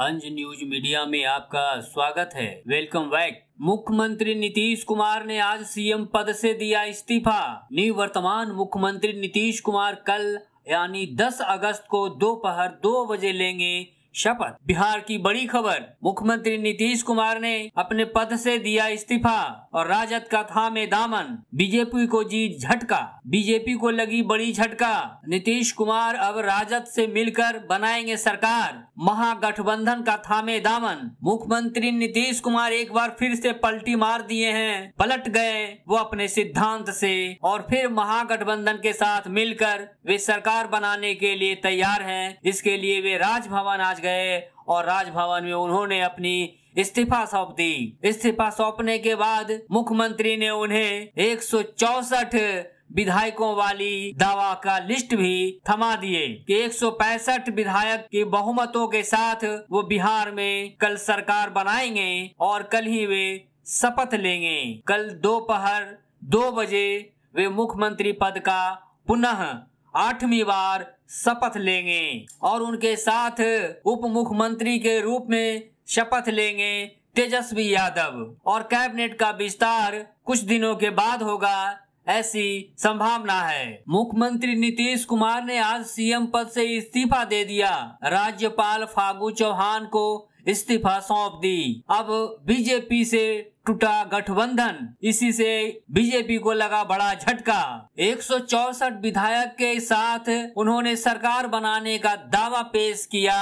अंज news media में आपका स्वागत है वेलकम बैक मुख्यमंत्री नीतीश कुमार ने आज सीएम पद से दिया इस्तीफा निवर्तमान मुख्यमंत्री नीतीश कुमार कल यानी 10 अगस्त को दोपहर दो, दो बजे लेंगे शपथ बिहार की बड़ी खबर मुख्यमंत्री नीतीश कुमार ने अपने पद से दिया इस्तीफा और राजद का थामे दामन बीजेपी को जी झटका बीजेपी को लगी बड़ी झटका नीतीश कुमार अब राजद से मिलकर बनाएंगे सरकार महागठबंधन का थामे दामन मुख्यमंत्री नीतीश कुमार एक बार फिर से पलटी मार दिए हैं पलट गए वो अपने सिद्धांत से और फिर महागठबंधन के साथ मिलकर वे सरकार बनाने के लिए तैयार हैं इसके लिए वे राजभवन आज गए और राजभवन में उन्होंने अपनी इस्तीफा सौंप दी इस्तीफा सौंपने के बाद मुख्यमंत्री ने उन्हें एक विधायकों वाली दावा का लिस्ट भी थमा दिए कि 165 विधायक की बहुमतों के साथ वो बिहार में कल सरकार बनाएंगे और कल ही वे शपथ लेंगे कल दोपहर दो बजे वे मुख्यमंत्री पद का पुनः आठवीं बार शपथ लेंगे और उनके साथ उप मुख्यमंत्री के रूप में शपथ लेंगे तेजस्वी यादव और कैबिनेट का विस्तार कुछ दिनों के बाद होगा ऐसी संभावना है मुख्यमंत्री नीतीश कुमार ने आज सीएम पद से इस्तीफा दे दिया राज्यपाल फागू चौहान को इस्तीफा सौंप दी अब बीजेपी से टूटा गठबंधन इसी से बीजेपी को लगा बड़ा झटका एक विधायक के साथ उन्होंने सरकार बनाने का दावा पेश किया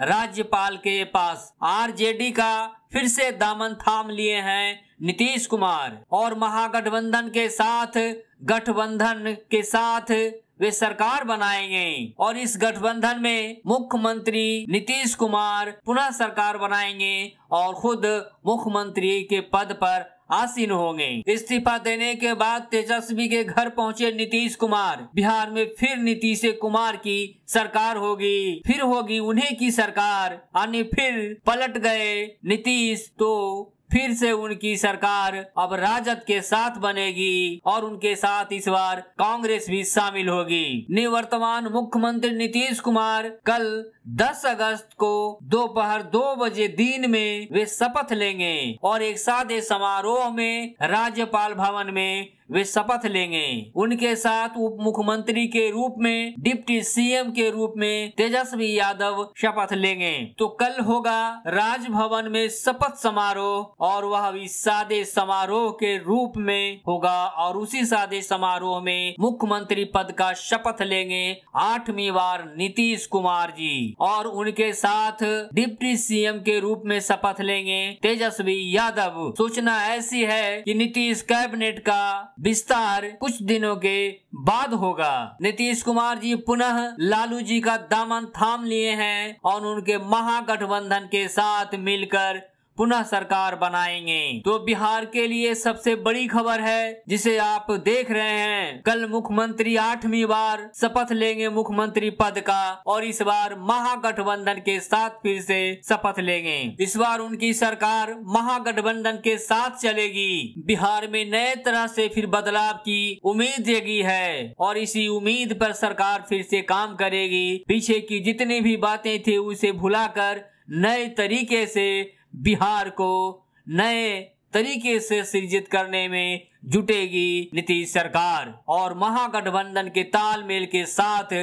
राज्यपाल के पास आरजेडी का फिर से दामन थाम लिए हैं नीतीश कुमार और महागठबंधन के साथ गठबंधन के साथ वे सरकार बनाएंगे और इस गठबंधन में मुख्यमंत्री नीतीश कुमार पुनः सरकार बनाएंगे और खुद मुख्यमंत्री के पद पर आसीन होंगे इस्तीफा देने के बाद तेजस्वी के घर पहुंचे नीतीश कुमार बिहार में फिर नीतीश कुमार की सरकार होगी फिर होगी उन्हें की सरकार यानी फिर पलट गए नीतीश तो फिर से उनकी सरकार अब राजद के साथ बनेगी और उनके साथ इस बार कांग्रेस भी शामिल होगी निवर्तमान मुख्यमंत्री नीतीश कुमार कल 10 अगस्त को दोपहर दो, दो बजे दिन में वे शपथ लेंगे और एक सादे समारोह में राज्यपाल भवन में वे शपथ लेंगे उनके साथ उप मुख्यमंत्री के रूप में डिप्टी सीएम के रूप में तेजस्वी यादव शपथ लेंगे तो कल होगा राजभवन में शपथ समारोह और वह भी सादे समारोह के रूप में होगा और उसी सादे समारोह में मुख्यमंत्री पद का शपथ लेंगे आठवीं बार नीतीश कुमार जी और उनके साथ डिप्टी सीएम के रूप में शपथ लेंगे तेजस्वी यादव सूचना ऐसी है की नीतीश कैबिनेट का विस्तार कुछ दिनों के बाद होगा नीतीश कुमार जी पुनः लालू जी का दामन थाम लिए हैं और उनके महागठबंधन के साथ मिलकर पुनः सरकार बनाएंगे तो बिहार के लिए सबसे बड़ी खबर है जिसे आप देख रहे हैं कल मुख्यमंत्री आठवीं बार शपथ लेंगे मुख्यमंत्री पद का और इस बार महागठबंधन के साथ फिर से शपथ लेंगे इस बार उनकी सरकार महागठबंधन के साथ चलेगी बिहार में नए तरह से फिर बदलाव की उम्मीद देगी है और इसी उम्मीद पर सरकार फिर से काम करेगी पीछे की जितनी भी बातें थी उसे भुला नए तरीके से बिहार को नए तरीके से सृजित करने में जुटेगी नीतीश सरकार और महागठबंधन के तालमेल के साथ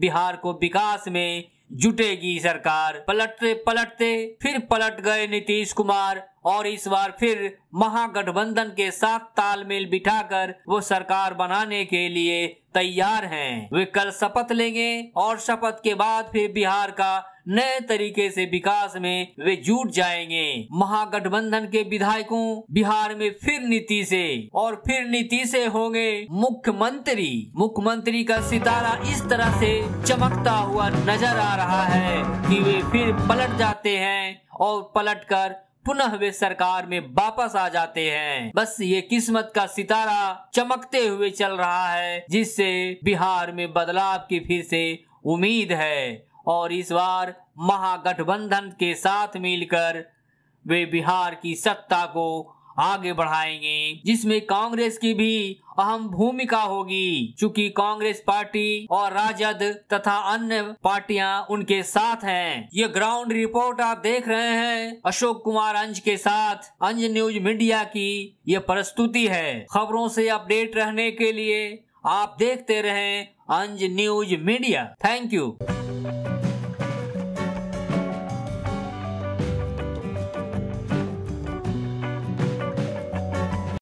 बिहार को विकास में जुटेगी सरकार पलटते पलटते फिर पलट गए नीतीश कुमार और इस बार फिर महागठबंधन के साथ तालमेल बिठाकर वो सरकार बनाने के लिए तैयार हैं। वे कल शपथ लेंगे और शपथ के बाद फिर बिहार का नए तरीके से विकास में वे जुट जाएंगे महागठबंधन के विधायकों बिहार में फिर नीति से और फिर नीति से होंगे मुख्यमंत्री मुख्यमंत्री का सितारा इस तरह से चमकता हुआ नजर आ रहा है कि वे फिर पलट जाते हैं और पलटकर पुनः वे सरकार में वापस आ जाते हैं बस ये किस्मत का सितारा चमकते हुए चल रहा है जिससे बिहार में बदलाव की फिर से उम्मीद है और इस बार महागठबंधन के साथ मिलकर वे बिहार की सत्ता को आगे बढ़ाएंगे जिसमें कांग्रेस की भी अहम भूमिका होगी क्योंकि कांग्रेस पार्टी और राजद तथा अन्य पार्टियां उनके साथ हैं ये ग्राउंड रिपोर्ट आप देख रहे हैं अशोक कुमार अंज के साथ अंज न्यूज मीडिया की ये प्रस्तुति है खबरों से अपडेट रहने के लिए आप देखते रहें अंज न्यूज मीडिया थैंक यू